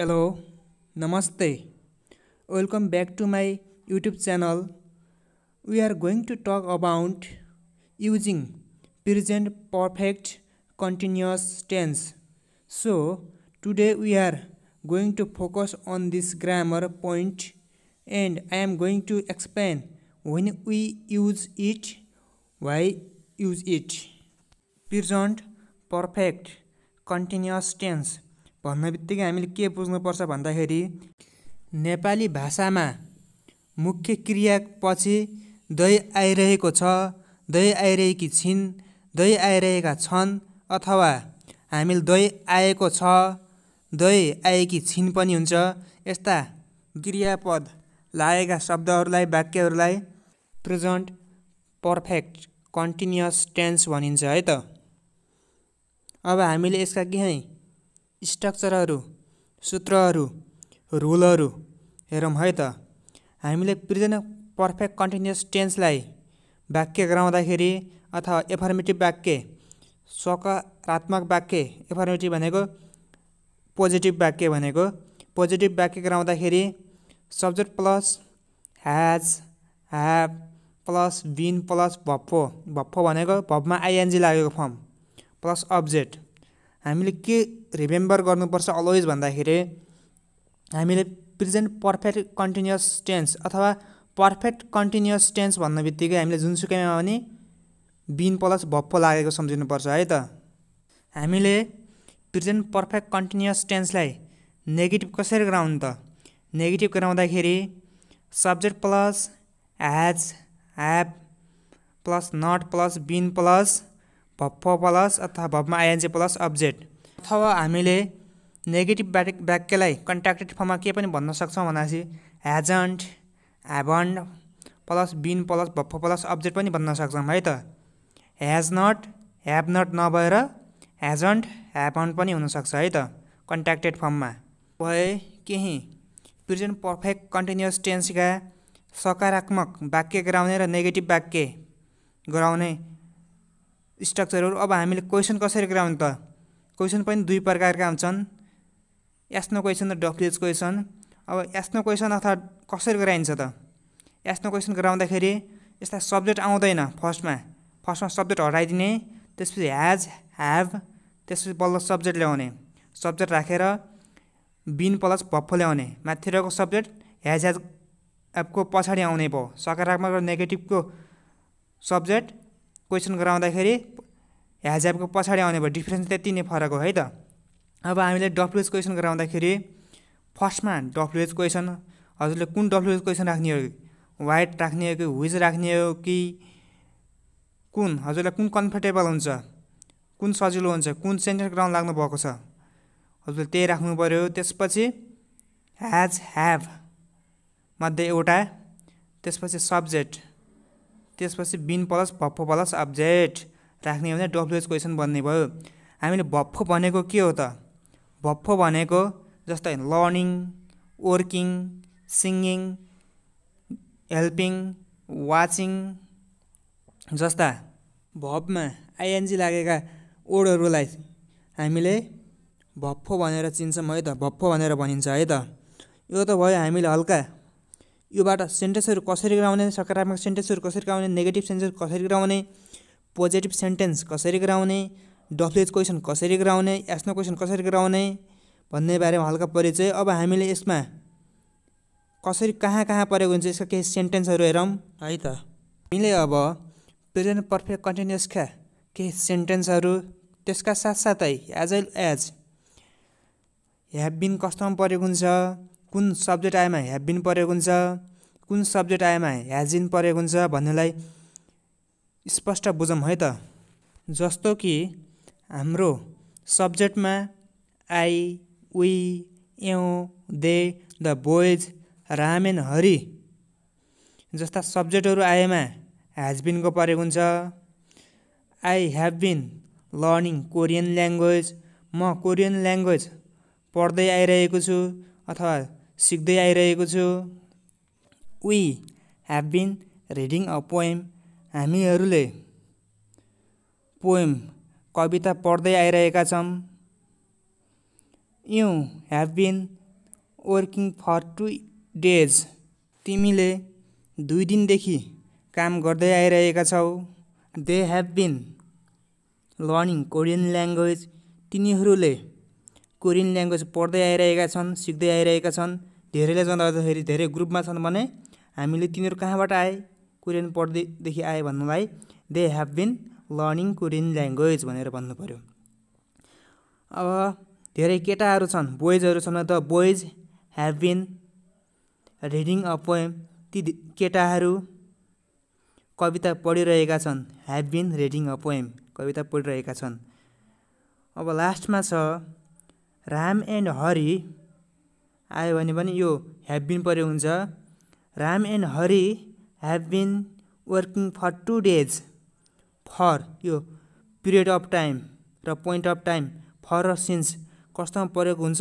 hello namaste welcome back to my youtube channel we are going to talk about using present perfect continuous tense so today we are going to focus on this grammar point and i am going to explain when we use it why use it present perfect continuous tense भन्ने बित्तिकै हामीले के बुझ्नुपर्छ भन्दाखेरि नेपाली भाषामा मुख्य क्रियापछि दही आइरहेको छ दही आइरहेकी छिन् दही आइरहेका छन् अथवा हामीले दही आएको छ दही आएकी छिन् पनि हुन्छ यस्ता क्रियापद लागेका शब्दहरूलाई वाक्यहरूलाई प्रेजेन्ट पर्फेक्ट कन्टिन्युस टेन्स भनिन्छ है त अब हामीले यसका केही स्ट्रक्चरहरू सूत्रहरू रुलहरू हेरौँ है त हामीले प्रिजेन्ट पर्फेक्ट कन्टिन्युस टेन्सलाई वाक्य गराउँदाखेरि अथवा एफर्मेटिभ वाक्य सकारात्मक वाक्य एफर्मेटिभ भनेको पोजिटिभ वाक्य भनेको पोजिटिभ वाक्य गराउँदाखेरि subject plus has have plus been plus V four V four भनेको भपमा आइएनजी लागेको फर्म प्लस अब्जेक्ट हामीले के रिमेम्बर गर्नुपर्छ अलवेज भन्दाखेरि हामीले प्रेजेन्ट पर्फेक्ट कन्टिन्युस टेन्स अथवा पर्फेक्ट कन्टिन्युस टेन्स भन्ने बित्तिकै हामीले जुनसुकैमा पनि बिन प्लस भप्पो लागेको सम्झिनुपर्छ है त हामीले प्रेजेन्ट पर्फेक्ट कन्टिन्युस टेन्सलाई नेगेटिभ कसरी गराउनु त नेगेटिभ गराउँदाखेरि subject plus has have plus not plus been plus V four plus अथवा भप्मा आइएनजी प्लस अब्जेक्ट अथवा हामीले नेगेटिभ ब्याक वाक्यलाई कन्ट्याक्टेड फर्ममा के पनि भन्न सक्छौँ भन्दाखेरि hasn't haven't plus been plus V four plus object पनि भन्न सक्छौँ है त ह्याज नट ह्याभ नट नभएर ह्याजन्ट ह्याभन्ड पनि हुनसक्छ है त कन्ट्याक्टेड फर्ममा भए केही प्रिजेन्ट पर्फेक्ट कन्टिन्युस टेन्सका सकारात्मक वाक्य गराउने र नेगेटिभ वाक्य गराउने स्ट्रक्चरहरू अब हामीले क्वेसन कसरी गराउने त क्वेसन पनि दुई प्रकारका हुन्छन् एस्नो क्वेसन र डक्युएच क्वेसन अब एस्नो क्वेसन अथवा कसरी गराइन्छ त एस्नो क्वेसन गराउँदाखेरि यस्ता सब्जेक्ट आउँदैन फर्स्टमा फर्स्टमा सब्जेक्ट हटाइदिने त्यसपछि ह्याज ह्याभ त्यसपछि बल्ल सब्जेक्ट ल्याउने सब्जेक्ट राखेर बिन प्लस भप्फो ल्याउने माथि रहेको सब्जेक्ट ह्याज ह्याज एपको पछाडि आउने भयो सकारात्मक र नेगेटिभको सब्जेक्ट क्वेसन गराउँदाखेरि ह्याजाबको पछाडि आउने भयो डिफ्रेन्स त्यति नै फरक हो है त अब हामीले डब्लुएच क्वेसन गराउँदाखेरि फर्स्टमा डब्लुएच क्वेसन हजुरले कुन डब्लुएच क्वेसन राख्ने हो वाइट राख्ने हो कि हुज राख्ने हो कि कुन हजुरलाई कुन कम्फर्टेबल हुन्छ कुन सजिलो हुन्छ कुन सेन्टर ग्राउन्ड लाग्नु भएको छ हजुरले त्यही राख्नु पऱ्यो त्यसपछि ह्याज ह्याभ मध्ये एउटा त्यसपछि सब्जेक्ट त्यसपछि been plus V four plus object राख्ने हो भने डब्लुएच क्वेसन बन्ने भयो हामीले भप्फो भनेको के हो त भप्फो भनेको जस्तै learning working singing helping watching जस्ता भपमा आइएनजी लागेका ओडहरूलाई हामीले भप्फो भनेर चिन्छौँ है त भप्फो भनेर भनिन्छ है त यो त भयो हामीले हल्का योबाट सेन्टेन्सहरू कसरी गराउने सकारात्मक सेन्टेन्सहरू कसरी गराउने नेगेटिभ सेन्टेन्स कसरी गराउने पोजिटिभ सेन्टेन्स कसरी गराउने डब्लुएच क्वेसन कसरी गराउने एसनो क्वेसन कसरी गराउने भन्ने बारेमा हल्का परिचय अब हामीले यसमा कसरी कहाँ कहाँ परेको हुन्छ यसका केही सेन्टेन्सहरू हेरौँ है त हामीले अब प्रेजेन्ट पर्फेक्ट कन्टिन्युसका केही सेन्टेन्सहरू त्यसका साथसाथै एज एज ह्याभ बिन परेको प्रयोग हुन्छ कुन सब्जेक्ट आएमा ह्याभ बिन परेको हुन्छ कुन सब्जेक्ट आएमा ह्याज इन परेको हुन्छ भन्नेलाई स्पष्ट बुझौँ है त जस्तो कि हाम्रो सब्जेक्टमा I we you they the boys Ram and Hari जस्ता सब्जेक्टहरू आएमा ह्याज बिनको परेको हुन्छ I have been learning Korean language म कोरियन ल्याङ्ग्वेज पढ्दै आइरहेको छु अथवा सिक्दै आइरहेको छु we have been reading a poem हामीहरूले पोएम कविता पढ्दै आइरहेका छौँ you have been working for two days तिमीले दुई दिनदेखि काम गर्दै आइरहेका छौ they have been learning Korean language तिनीहरूले कोरियन ल्याङ्ग्वेज पढ्दै आइरहेका छन् सिक्दै आइरहेका छन् धेरैले जाँदाखेरि धेरै ग्रुपमा छन् भने हामीले तिनीहरू कहाँबाट आए कोरियन पढ्दैदेखि आए भन्नुलाई they have been learning Korean language भनेर भन्नु पऱ्यो अब धेरै केटाहरू छन् बोइजहरू छन् त boys have been reading a poem ती केटाहरू कविता पढिरहेका छन् have been reading a poem कविता पढिरहेका छन् अब लास्टमा छ राम एन्ड हरि आयो भने पनि यो ह्याभ बिन पऱ्यो हुन्छ Ram and Hari have been working for two days for यो पिरियड अफ टाइम र पोइन्ट अफ टाइम फर र सिन्स कस्तोमा प्रयोग हुन्छ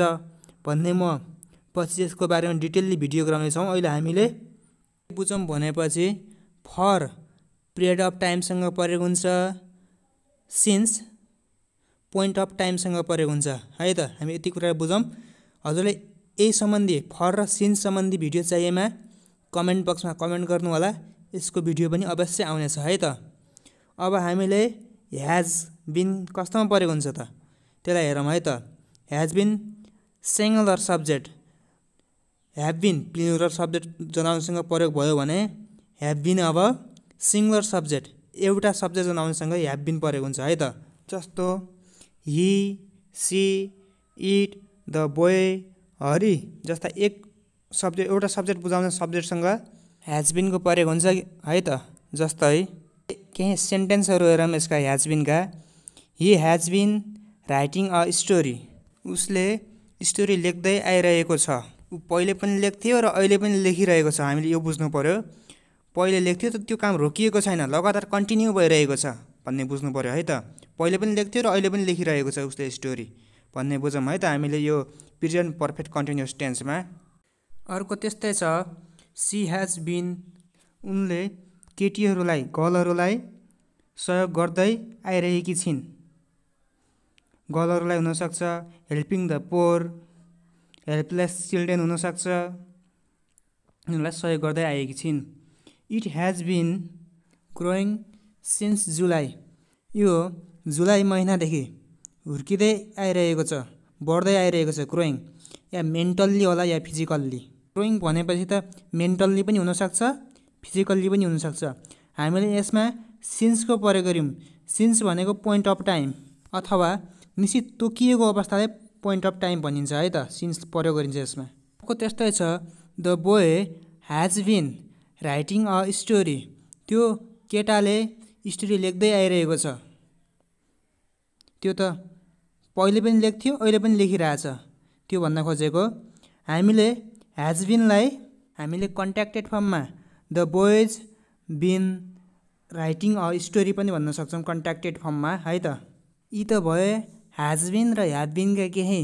भन्ने म पछि यसको बारेमा डिटेलली भिडियो गराउनेछौँ अहिले हामीले बुझौँ भनेपछि फर पिरियड अफ टाइमसँग प्रयोग हुन्छ सिन्स पोइन्ट अफ टाइमसँग प्रयोग हुन्छ है त हामी यति कुरा बुझौँ हजुरले ए सम्बन्धी फर र सिन सम्बन्धी भिडियो चाहिएमा कमेन्ट बक्समा कमेन्ट गर्नु होला यसको भिडियो पनि अवश्य आउनेछ है त अब हामीले ह्याज बिन कस्तोमा परेको हुन्छ त त्यसलाई हेरौँ है त has been singular subject have been plural subject जनाउनसँग प्रयोग भयो भने ह्याभ बिन अब सिङ्गुलर सब्जेक्ट एउटा सब्जेक्ट जनाउनसँग ह्याभ बिन परेको हुन्छ है त जस्तो he she it the boy Hari जस्ता एक सब्जेक्ट एउटा सब्जेक्ट बुझाउने सब्जेक्टसँग ह्याचबिनको प्रयोग हुन्छ है त जस्तै केही सेन्टेन्सहरू हेरौँ यसका ह्याचबिनका he has been writing a story उसले स्टोरी लेख्दै आइरहेको छ ऊ पहिले पनि लेख्थ्यो र अहिले पनि लेखिरहेको छ हामीले यो बुझ्नु पऱ्यो पहिले लेख्थ्यो त त्यो काम रोकिएको छैन लगातार कन्टिन्यू भइरहेको छ भन्ने बुझ्नु पऱ्यो है त पहिले पनि लेख्थ्यो र अहिले पनि लेखिरहेको छ उसले स्टोरी भन्ने बुझौँ है त हामीले यो प्रिजेन्ट पर्फेक्ट कन्टिन्युस टेन्समा अर्को त्यस्तै छ सी ह्याज बिन उनले केटीहरूलाई गलहरूलाई सहयोग गर्दै आइरहेकी छिन् गलहरूलाई हुनसक्छ helping the poor helpless children हुनसक्छ उनीहरूलाई सहयोग गर्दै आएकी छिन् it has been growing since July यो जुलाई महिनादेखि हुर्किँदै आइरहेको छ बढ्दै आइरहेको छ ग्रोइङ या मेन्टल्ली होला या फिजिकल्ली ग्रोइङ भनेपछि त मेन्टल्ली पनि हुनसक्छ फिजिकल्ली पनि हुनसक्छ हामीले यसमा सिन्सको प्रयोग गऱ्यौँ सिन्स भनेको पोइन्ट अफ टाइम अथवा निश्चित तोकिएको अवस्थालाई पोइन्ट अफ टाइम भनिन्छ है त सिन्स प्रयोग गरिन्छ यसमा अर्को त्यस्तै छ the boy has been writing a story त्यो केटाले स्टोरी लेख्दै आइरहेको छ त्यो त पहिले पनि लेख्थ्यो अहिले पनि लेखिरहेछ त्यो भन्न खोजेको हामीले ह्याज ह्याजबिनलाई हामीले कन्ट्याक्टेड फर्ममा the boys been writing a story पनि भन्न सक्छौँ कन्ट्याक्टेड फर्ममा है त यी त भए ह्याज ह्याजबिन र बिनका केही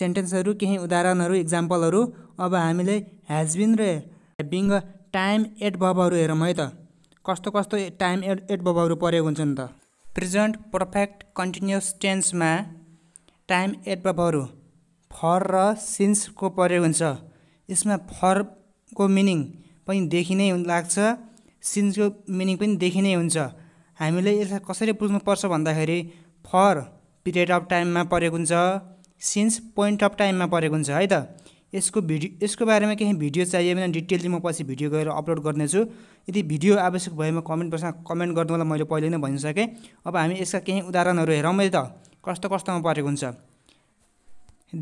सेन्टेन्सहरू केही उदाहरणहरू इक्जाम्पलहरू अब हामीले ह्याज ह्याजबिन र बिङ टाइम एट बबहरू हेरौँ है त कस्तो कस्तो टाइम एड एड बबहरू परेको हुन्छ नि त प्रेजेन्ट पर्फेक्ट कन्टिन्युस टेन्समा टाइम एडबभहरू फर र सिन्सको प्रयोग हुन्छ यसमा फरको मिनिङ पनि देखि नै लाग्छ सिन्सको मिनिङ पनि देखि नै हुन्छ हामीले यसलाई कसरी बुझ्नुपर्छ भन्दाखेरि फर पिरियड अफ टाइममा परेको हुन्छ सिन्स पोइन्ट अफ टाइममा परेको हुन्छ है त यसको भिडियो यसको बारेमा केही भिडियो चाहियो भने डिटेल चाहिँ म पछि भिडियो गएर अपलोड गर्नेछु यदि भिडियो आवश्यक भएमा कमेन्ट बक्समा कमेन्ट गर्नु होला मैले पहिले नै भनिसकेँ अब हामी यसका केही उदाहरणहरू हेरौँ है त कस्तो कस्तोमा परेको हुन्छ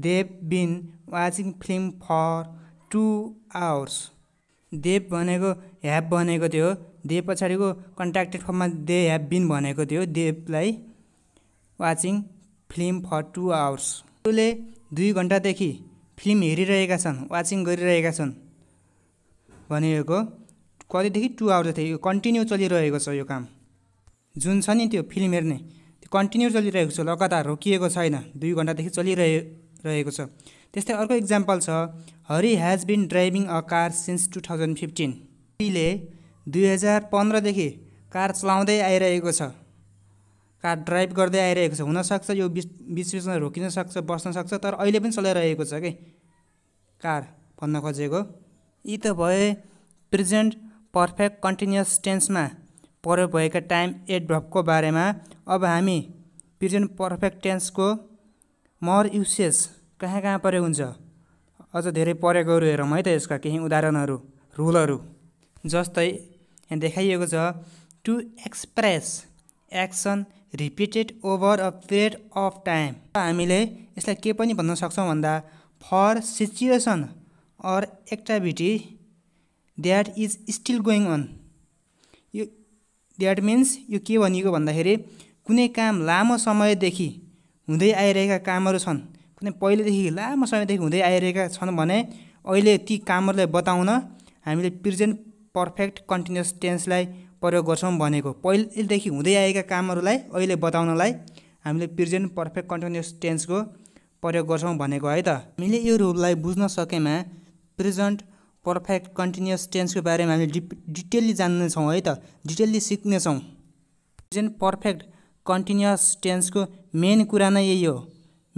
Dev been watching film for two hours Dev भनेको ह्याप भनेको थियो देव पछाडिको कन्ट्याक्टेड फर्ममा दे ह्याभ बिन भनेको थियो देवलाई watching film for two hours उसले दुई घन्टादेखि फिल्म हेरिरहेका छन् वाचिङ गरिरहेका छन् भनेको कतिदेखि टु आवर जति यो कन्टिन्यू चलिरहेको छ यो काम जुन छ नि त्यो फिल्म हेर्ने त्यो कन्टिन्यू चलिरहेको छ लगातार रोकिएको छैन दुई घन्टादेखि चलिरहे रहेको छ त्यस्तै अर्को इक्जाम्पल छ Hari has been driving a car since two thousand fifteen हरिले दुई हजार पन्ध्रदेखि कार चलाउँदै आइरहेको छ कार ड्राइभ गर्दै आइरहेको छ हुनसक्छ यो बिच बिचमा रोकिन सक्छ बस्न सक्छ तर अहिले पनि चलाइरहेको छ कि कार भन्न खोजेको यी त भए प्रेजेन्ट पर्फेक्ट कन्टिन्युस टेन्समा प्रयोग भएका टाइम एडभबको बारेमा अब हामी प्रेजेन्ट पर्फेक्ट टेन्सको मर युसेस कहाँ कहाँ प्रयोग हुन्छ अझ धेरै प्रयोगहरू हेरौँ है त यसका केही उदाहरणहरू रुलहरू जस्तै यहाँ देखाइएको छ to express action repeated over a period of time हामीले यसलाई के पनि भन्न सक्छौँ भन्दा for situation or activity that is still going on यो द्याट मिन्स यो के भनिएको भन्दाखेरि कुनै काम लामो समयदेखि हुँदै आइरहेका कामहरू छन् कुनै पहिलेदेखि लामो समयदेखि हुँदै आइरहेका छन् भने अहिले ती कामहरूलाई बताउन हामीले प्रेजेन्ट पर्फेक्ट कन्टिन्युस टेन्सलाई प्रयोग गर्छौँ भनेको पहिलेदेखि हुँदै आएका कामहरूलाई अहिले बताउनलाई हामीले प्रेजेन्ट पर्फेक्ट कन्टिन्युस टेन्सको प्रयोग गर्छौँ भनेको है त हामीले यो रूपलाई बुझ्न सकेमा प्रेजेन्ट पर्फेक्ट कन्टिन्युस टेन्सको बारेमा हामी डि डिटेल्ली जान्नेछौँ है त डिटेल्ली सिक्नेछौँ प्रेजेन्ट पर्फेक्ट कन्टिन्युस टेन्सको मेन कुरा नै यही हो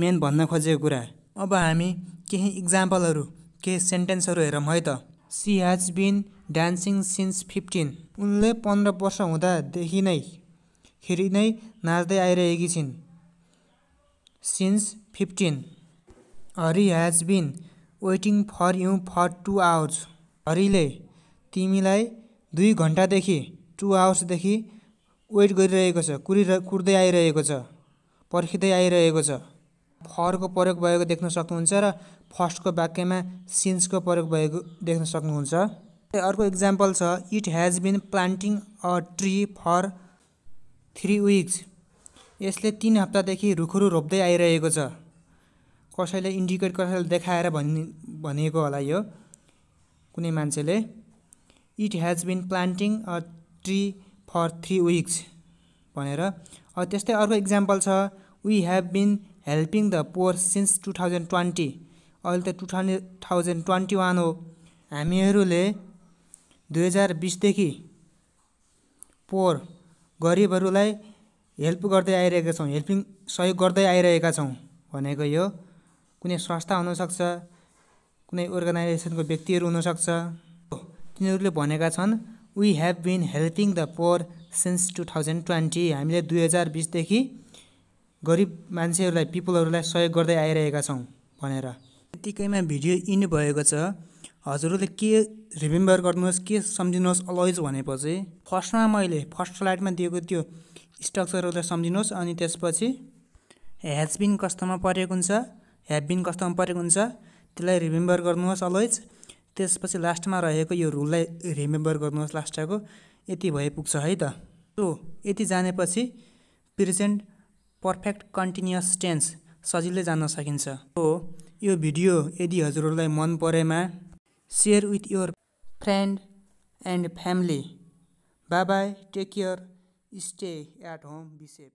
मेन भन्न खोजेको कुरा अब हामी केही इक्जाम्पलहरू केही सेन्टेन्सहरू हेरौँ है त she has been dancing since fifteen उनले पन्ध्र वर्ष हुँदादेखि नै खेरि नै नाच्दै आइरहेकी छिन् since 15. Hari has been waiting for you for 2 hours. हरीले तिमीलाई दुई घन्टादेखि टु आवर्सदेखि वेट गरिरहेको छ कुरि कुर्दै आइरहेको छ पर्खिँदै आइरहेको छ फरको प्रयोग भएको देख्न सक्नुहुन्छ र फर्स्टको वाक्यमा सिन्सको प्रयोग भएको देख्न सक्नुहुन्छ अर्को इक्जाम्पल छ it has been planting a tree for three weeks यसले तिन हप्तादेखि रुखहरू रोप्दै आइरहेको छ कसैले इन्डिकेट कसैले देखाएर भनि भनिएको होला यो कुनै मान्छेले it has been planting a tree for three weeks भनेर त्यस्तै अर्को इक्जाम्पल छ we have been helping the poor since two thousand twenty अहिले त two thousand thousand twenty one हो हामीहरूले दुई हजार बिसदेखि पोर गरिबहरूलाई हेल्प गर्दै आइरहेका छौँ हेल्पिङ सहयोग गर्दै आइरहेका छौँ भनेको यो कुनै संस्था हुनसक्छ कुनै अर्गनाइजेसनको व्यक्तिहरू हुनसक्छ तिनीहरूले भनेका छन् we have been helping the poor since two thousand twenty हामीले दुई हजार बिसदेखि गरिब मान्छेहरूलाई पिपलहरूलाई सहयोग गर्दै आइरहेका छौँ भनेर त्यतिकैमा भिडियो इन भएको छ हजुरहरूले के रिमेम्बर गर्नुहोस् के सम्झिनुहोस् अलवेज भनेपछि फर्स्टमा मैले फर्स्ट स्लाइडमा दिएको त्यो स्ट्रक्चरहरूलाई सम्झिनुहोस् अनि त्यसपछि ह्याज बिन कस्तोमा परेको हुन्छ ह्याभ बिन कस्तोमा परेको हुन्छ त्यसलाई रिमेम्बर गर्नुहोस् अलवेज त्यसपछि लास्टमा रहेको यो रुललाई रिमेम्बर गर्नुहोस् लास्टको यति भए पुग्छ है त सो यति जानेपछि प्रेजेन्ट पर्फेक्ट कन्टिन्युस टेन्स सजिलै जान्न सकिन्छ हो यो भिडियो यदि हजुरहरूलाई मन परेमा share with your friend and family bye take care Stay at home, be safe.